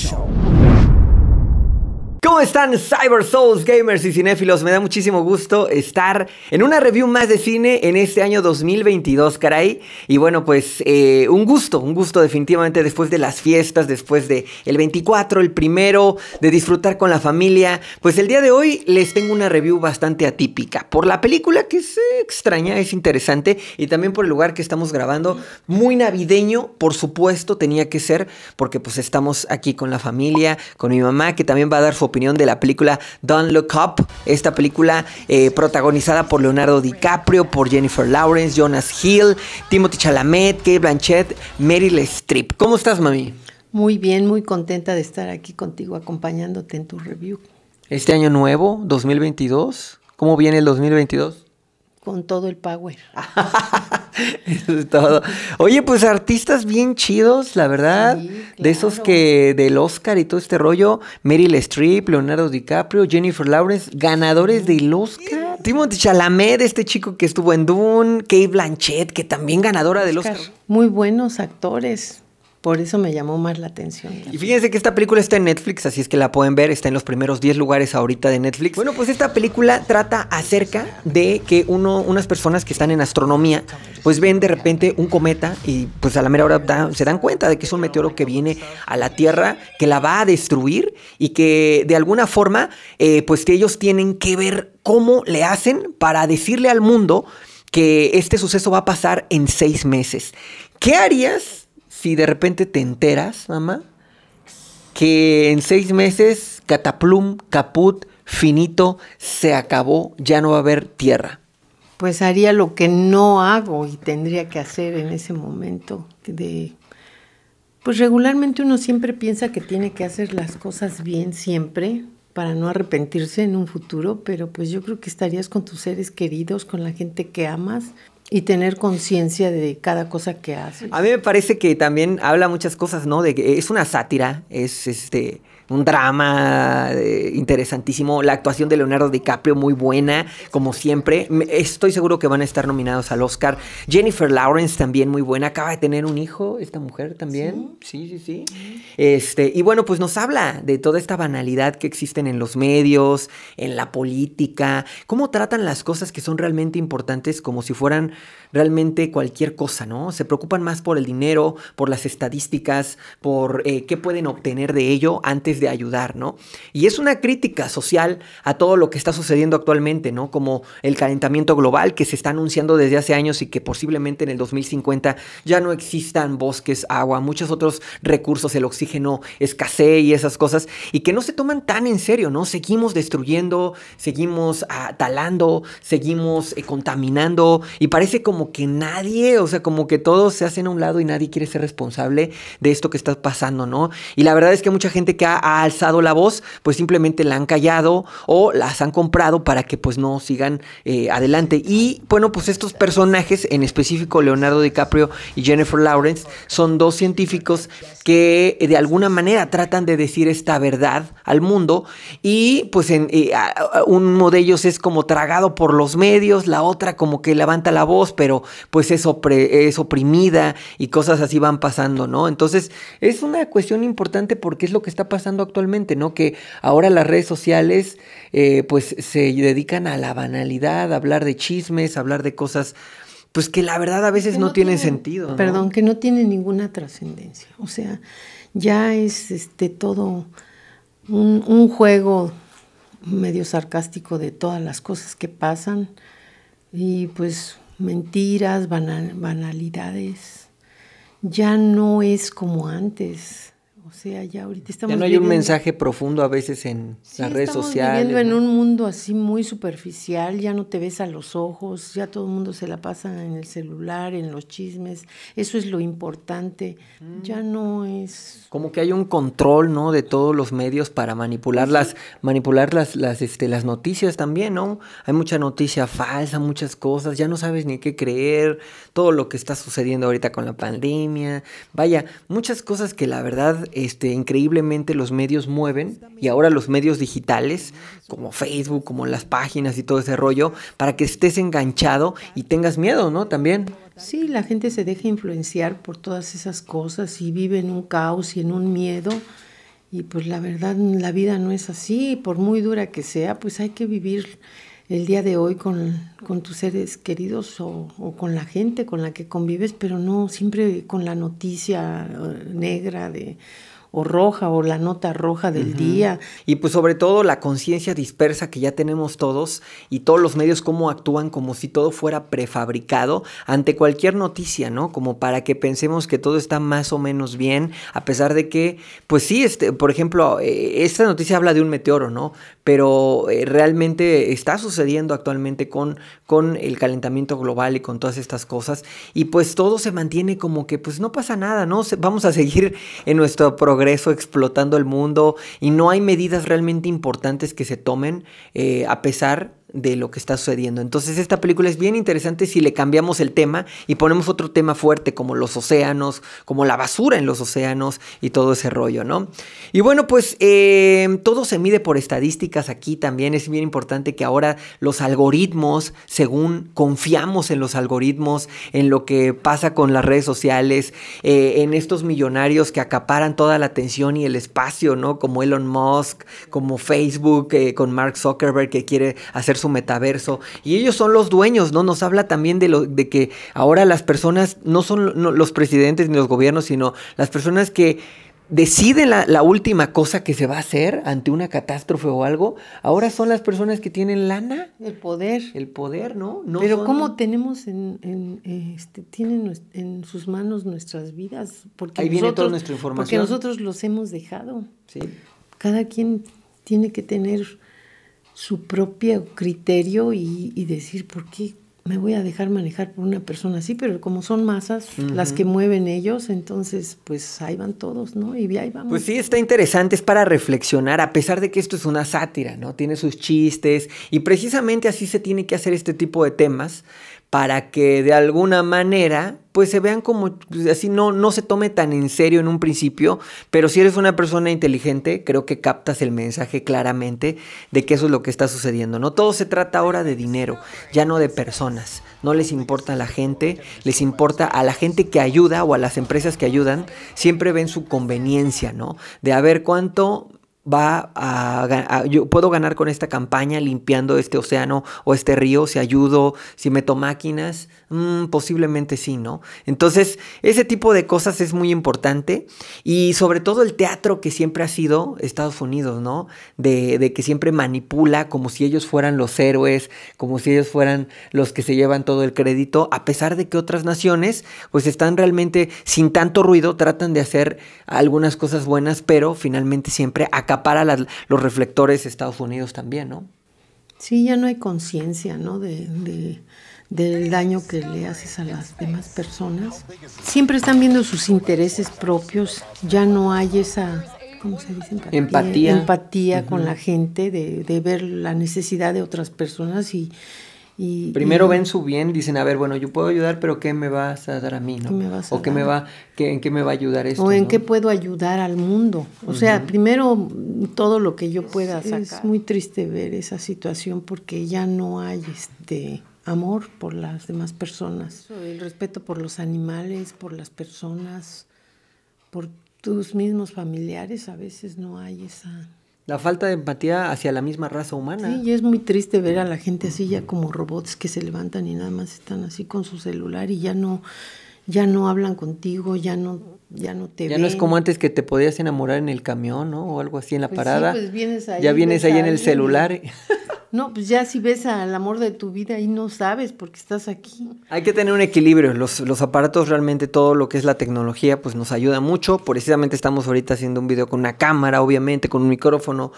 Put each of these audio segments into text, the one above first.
Show. ¿Cómo están Cyber Souls gamers y cinéfilos? Me da muchísimo gusto estar en una review más de cine en este año 2022, caray. Y bueno, pues eh, un gusto, un gusto definitivamente después de las fiestas, después de el 24, el primero, de disfrutar con la familia. Pues el día de hoy les tengo una review bastante atípica por la película que es extraña, es interesante y también por el lugar que estamos grabando, muy navideño, por supuesto tenía que ser porque pues estamos aquí con la familia, con mi mamá que también va a dar su opinión de la película Don't Look Up, esta película eh, protagonizada por Leonardo DiCaprio, por Jennifer Lawrence, Jonas Hill, Timothy Chalamet, Kate Blanchett, Meryl Streep. ¿Cómo estás, mami? Muy bien, muy contenta de estar aquí contigo acompañándote en tu review. Este año nuevo, 2022, ¿cómo viene el 2022? con todo el power. Eso es todo. Oye, pues artistas bien chidos, la verdad. De esos que del Oscar y todo este rollo. Meryl Streep, Leonardo DiCaprio, Jennifer Lawrence, ganadores del Oscar. Sí. Timothy Chalamet, este chico que estuvo en Dune, Kate Blanchett, que también ganadora del Oscar. Muy buenos actores. Por eso me llamó más la atención. Y fíjense que esta película está en Netflix, así es que la pueden ver, está en los primeros 10 lugares ahorita de Netflix. Bueno, pues esta película trata acerca de que uno, unas personas que están en astronomía, pues ven de repente un cometa y pues a la mera hora se dan cuenta de que es un meteoro que viene a la Tierra, que la va a destruir y que de alguna forma, eh, pues que ellos tienen que ver cómo le hacen para decirle al mundo que este suceso va a pasar en seis meses. ¿Qué harías si de repente te enteras, mamá, que en seis meses Cataplum, Caput, Finito, se acabó, ya no va a haber tierra? Pues haría lo que no hago y tendría que hacer en ese momento de pues regularmente uno siempre piensa que tiene que hacer las cosas bien siempre para no arrepentirse en un futuro, pero pues yo creo que estarías con tus seres queridos, con la gente que amas, y tener conciencia de cada cosa que hace. A mí me parece que también habla muchas cosas, ¿no? De que es una sátira, es este un drama eh, interesantísimo, la actuación de Leonardo DiCaprio muy buena, como siempre. estoy seguro que van a estar nominados al Oscar. Jennifer Lawrence también muy buena, acaba de tener un hijo esta mujer también. Sí, sí, sí. Este, y bueno, pues nos habla de toda esta banalidad que existen en los medios, en la política, cómo tratan las cosas que son realmente importantes como si fueran realmente cualquier cosa, ¿no? Se preocupan más por el dinero, por las estadísticas, por eh, qué pueden obtener de ello antes de ayudar, ¿no? Y es una crítica social a todo lo que está sucediendo actualmente, ¿no? Como el calentamiento global que se está anunciando desde hace años y que posiblemente en el 2050 ya no existan bosques, agua, muchos otros recursos, el oxígeno escasee y esas cosas, y que no se toman tan en serio, ¿no? Seguimos destruyendo, seguimos talando, seguimos eh, contaminando y parece como que nadie, o sea, como que todos se hacen a un lado y nadie quiere ser responsable de esto que está pasando, ¿no? Y la verdad es que mucha gente que ha, alzado la voz, pues simplemente la han callado o las han comprado para que pues no sigan eh, adelante. Y bueno, pues estos personajes, en específico Leonardo DiCaprio y Jennifer Lawrence, son dos científicos que eh, de alguna manera tratan de decir esta verdad al mundo y pues en, eh, uno de ellos es como tragado por los medios, la otra como que levanta la voz pero pues es, es oprimida y cosas así van pasando, ¿no? Entonces es una cuestión importante porque es lo que está pasando actualmente, ¿no? Que ahora las redes sociales eh, pues se dedican a la banalidad, a hablar de chismes, a hablar de cosas pues que la verdad a veces no, tienen tiene, sentido. Perdón, que no tiene ninguna trascendencia. O sea, ya es este todo un, un, juego medio sarcástico de todas las cosas que pasan y pues mentiras, banalidades. Ya no es como antes. O sea, ya ahorita estamos. Ya no hay un mensaje profundo a veces en las redes sociales. estamos Viviendo en un mundo así muy superficial, ya no te ves a los ojos, ya todo el mundo se la pasa en el celular, en los chismes. Eso es lo importante. Mm. Ya no es. Como que hay un control, ¿no? De todos los medios para manipular las, las, este, las noticias también, ¿no? Hay mucha noticia falsa, muchas cosas. Ya no sabes ni qué creer. Todo lo que está sucediendo ahorita con la pandemia. Vaya, muchas cosas que la verdad este, increíblemente los medios mueven y ahora los medios digitales, como Facebook, como las páginas y todo ese rollo, para que estés enganchado y tengas miedo, ¿no? También. Sí, la gente se deja influenciar por todas esas cosas y vive en un caos y en un miedo. Y pues la verdad, la vida no es así, por muy dura que sea, pues hay que vivir el día de hoy con, tus seres queridos o, con la gente con la que convives, pero no siempre con la noticia eh, negra o roja o la nota roja del día. Y pues sobre todo la conciencia dispersa que ya tenemos todos y todos los medios cómo actúan como si todo fuera prefabricado ante cualquier noticia, ¿no? Como para que pensemos que todo está más o menos bien, a pesar de que, pues sí, este, por ejemplo, eh, esta noticia habla de un meteoro, ¿no? pero eh, realmente está sucediendo actualmente con, con el calentamiento global y con todas estas cosas. Y pues todo se mantiene como que pues no pasa nada, ¿no? vamos a seguir en nuestro progreso explotando el mundo y no hay medidas realmente importantes que se tomen eh, a pesar de lo que está sucediendo. Entonces esta película es bien interesante si le cambiamos el tema y ponemos otro tema fuerte como los océanos, como la basura en los océanos y todo ese rollo, ¿no? Y bueno, pues eh, todo se mide por estadísticas aquí también. Es bien importante que ahora los algoritmos, según confiamos en los algoritmos, en lo que pasa con las redes sociales, eh, en estos millonarios que acaparan toda la atención y el espacio, ¿no? Como Elon Musk, como Facebook, eh, con Mark Zuckerberg que quiere hacer su metaverso. Y ellos son los dueños, ¿no? Nos habla también de, lo, de que ahora las personas no son los presidentes ni los gobiernos, sino las personas que deciden la, última cosa que se va a hacer ante una catástrofe o algo, ahora son las personas que tienen lana. El poder. El poder, ¿no? Pero ¿cómo tenemos en, este, tienen en sus manos nuestras vidas? Porque Ahí viene toda nuestra información. Porque nosotros los hemos dejado. Cada quien tiene que tener su propio criterio y, decir, ¿por qué me voy a dejar manejar por una persona así? Pero como son masas las que mueven ellos, entonces pues ahí van todos, ¿no? Y ahí vamos. Pues sí, está interesante, es para reflexionar, a pesar de que esto es una sátira, ¿no? Tiene sus chistes y precisamente así se tiene que hacer este tipo de temas para que de alguna manera pues se vean como pues, así no, no se tome tan en serio en un principio, pero si eres una persona inteligente, creo que captas el mensaje claramente de que eso es lo que está sucediendo. No todo se trata ahora de dinero, ya no de personas. No les importa a la gente, les importa a la gente que ayuda o a las empresas que ayudan, siempre ven su conveniencia, ¿no? De a ver cuánto va a, yo puedo ganar con esta campaña limpiando este océano o este río si ayudo si meto máquinas mm, posiblemente sí no entonces ese tipo de cosas es muy importante y sobre todo el teatro que siempre ha sido Estados Unidos no de, de que siempre manipula como si ellos fueran los héroes como si ellos fueran los que se llevan todo el crédito a pesar de que otras naciones pues están realmente sin tanto ruido tratan de hacer algunas cosas buenas pero finalmente siempre acá para los reflectores Estados Unidos también, ¿no? Sí, ya no hay conciencia, ¿no? De, del daño que le haces a las demás personas. Siempre están viendo sus intereses propios, ya no hay esa, Empatía. Empatía, con la gente, de, de ver la necesidad de otras personas y Primero ven su bien, dicen, a ver, bueno, yo puedo ayudar, pero ¿qué me vas a dar a mí? ¿no? me vas a ¿O qué me va, qué, en qué me va a ayudar esto? ¿O en qué puedo ayudar al mundo? O sea, primero todo lo que yo pueda sacar. Es muy triste ver esa situación porque ya no hay este amor por las demás personas, el respeto por los animales, por las personas, por tus mismos familiares, a veces no hay esa la falta de empatía hacia la misma raza humana. Sí, y es muy triste ver a la gente así ya como robots que se levantan y nada más están así con su celular y ya no ya no hablan contigo, ya no, ya no te Ya no es como antes que te podías enamorar en el camión, O algo así en la pues parada. Pues vienes ahí, ya vienes ahí en el celular. No, pues ya si ves al amor de tu vida y no sabes qué estás aquí. Hay que tener un equilibrio. Los, los aparatos, realmente todo lo que es la tecnología, pues nos ayuda mucho. Precisamente estamos ahorita haciendo un video con una cámara, obviamente, con un micrófono.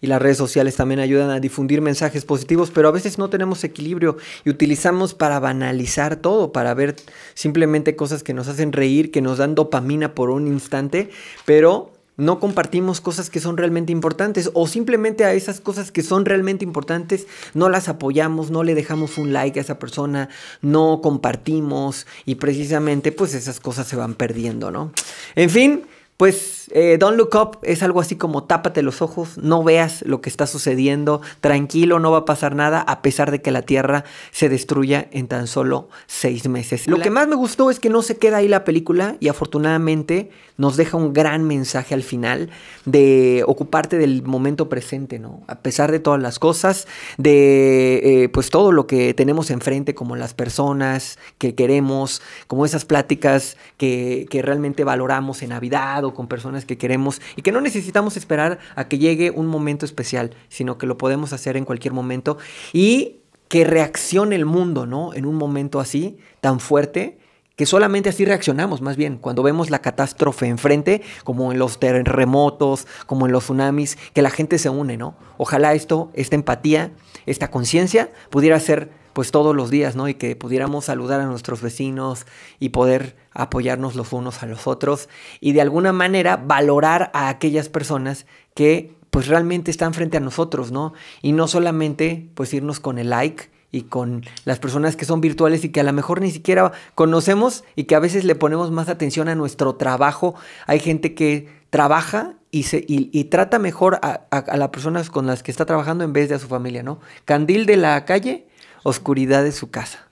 Y las redes sociales también ayudan a difundir mensajes positivos, pero a veces no tenemos equilibrio y utilizamos para banalizar todo, para ver simplemente cosas que nos hacen reír, que nos dan dopamina por un instante, pero no compartimos cosas que son realmente importantes o simplemente a esas cosas que son realmente importantes no las apoyamos, no le dejamos un like a esa persona, no compartimos y precisamente pues esas cosas se van perdiendo, ¿no? En fin, pues eh, Don't Look Up es algo así como tápate los ojos, no veas lo que está sucediendo, tranquilo, no va a pasar nada, a pesar de que la Tierra se destruya en tan solo seis meses. Lo que más me gustó es que no se queda ahí la película y afortunadamente nos deja un gran mensaje al final de ocuparte del momento presente, ¿no? A pesar de todas las cosas, de eh, pues todo lo que tenemos enfrente, como las personas que queremos, como esas pláticas que, que realmente valoramos en Navidad con personas que queremos y que no necesitamos esperar a que llegue un momento especial, sino que lo podemos hacer en cualquier momento y que reaccione el mundo, ¿no? En un momento así, tan fuerte, que solamente así reaccionamos, más bien, cuando vemos la catástrofe enfrente, como en los terremotos, como en los tsunamis, que la gente se une, ¿no? Ojalá esto, esta empatía, esta conciencia, pudiera ser pues todos los días, ¿no? Y que pudiéramos saludar a nuestros vecinos y poder apoyarnos los unos a los otros y de alguna manera valorar a aquellas personas que pues realmente están frente a nosotros, ¿no? Y no solamente pues irnos con el like y con las personas que son virtuales y que a lo mejor ni siquiera conocemos y que a veces le ponemos más atención a nuestro trabajo. Hay gente que trabaja y, se, y, trata mejor a las personas con las que está trabajando en vez de a su familia, ¿no? Candil de la calle oscuridad de su casa.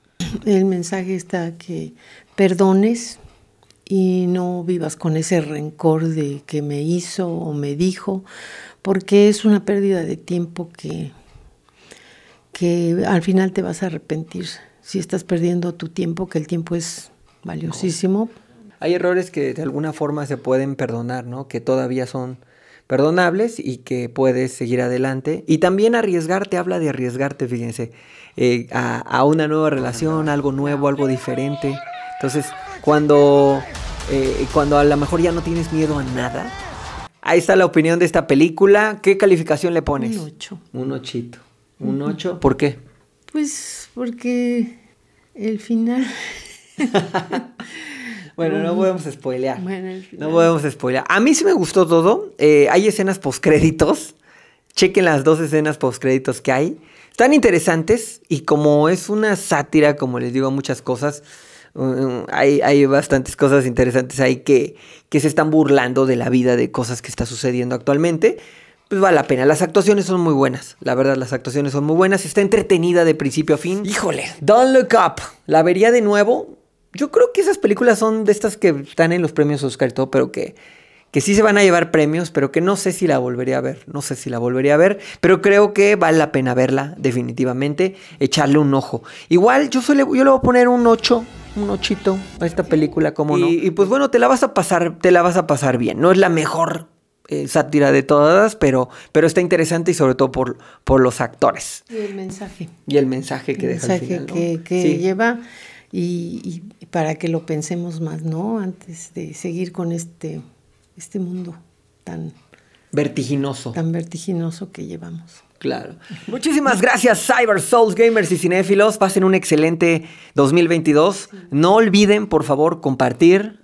El mensaje está que perdones y no vivas con ese rencor de que me hizo o me dijo, porque es una pérdida de tiempo que, que al final te vas a arrepentir si estás perdiendo tu tiempo, que el tiempo es valiosísimo. Hay errores que de alguna forma se pueden perdonar, ¿no? Que todavía son perdonables y que puedes seguir adelante. Y también arriesgarte, habla de arriesgarte, fíjense, eh, a, una nueva relación, algo nuevo, algo diferente. Entonces, cuando, eh, cuando a lo mejor ya no tienes miedo a nada, ahí está la opinión de esta película. ¿Qué calificación le pones? Un ocho. Un ochito. ¿Un ocho. ¿Por qué? Pues porque el final... Bueno, no podemos spoilear. Bueno, no podemos spoilear. A mí sí me gustó todo. Eh, hay escenas postcréditos. Chequen las dos escenas postcréditos que hay. Están interesantes y como es una sátira, como les digo, muchas cosas, uh, uh, hay, bastantes cosas interesantes ahí que, que se están burlando de la vida, de cosas que está sucediendo actualmente pues vale la pena. Las actuaciones son muy buenas. La verdad, las actuaciones son muy buenas. Está entretenida de principio a fin. Híjole, Don't Look Up. La vería de nuevo yo creo que esas películas son de estas que están en los premios Oscar y todo, pero que, que sí se van a llevar premios, pero que no sé si la volvería a ver, no sé si la volvería a ver, pero creo que vale la pena verla definitivamente, echarle un ojo. Igual yo, yo le voy a poner un 8, un ochito a esta película, cómo no. Y pues bueno, te la vas a pasar, te la vas a pasar bien, no es la mejor eh, sátira de todas, pero, pero está interesante y sobre todo por, por los actores. Y el mensaje. Y el mensaje que deja que, que lleva y, para que lo pensemos más, ¿no? Antes de seguir con este, este mundo tan vertiginoso. Tan vertiginoso que llevamos. Claro. Muchísimas gracias, Cyber Souls Gamers y Cinéfilos. Pasen un excelente 2022. No olviden, por favor, compartir.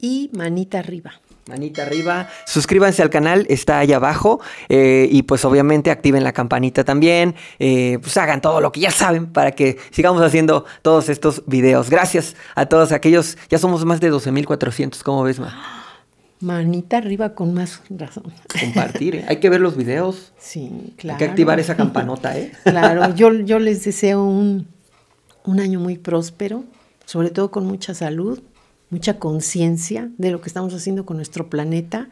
Y manita arriba manita arriba. Suscríbanse al canal, está ahí abajo. Eh, y pues obviamente activen la campanita también. Eh, pues hagan todo lo que ya saben para que sigamos haciendo todos estos videos. Gracias a todos aquellos. Ya somos más de 12.400, ¿cómo ves, Ma? Manita arriba con más razón. Compartir, ¿eh? hay que ver los videos. Sí, claro. Hay que activar esa campanota, ¿eh? Claro, yo, yo les deseo un, un año muy próspero, sobre todo con mucha salud, mucha conciencia de lo que estamos haciendo con nuestro planeta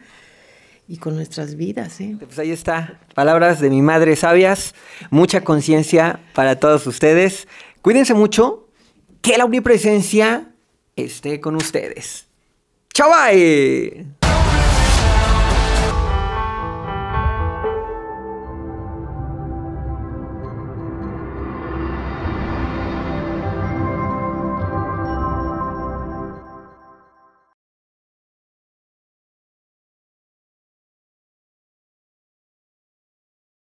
y con nuestras vidas. ¿eh? Pues ahí está, palabras de mi madre sabias, mucha conciencia para todos ustedes. Cuídense mucho, que la omnipresencia esté con ustedes. ¡Chao, bye!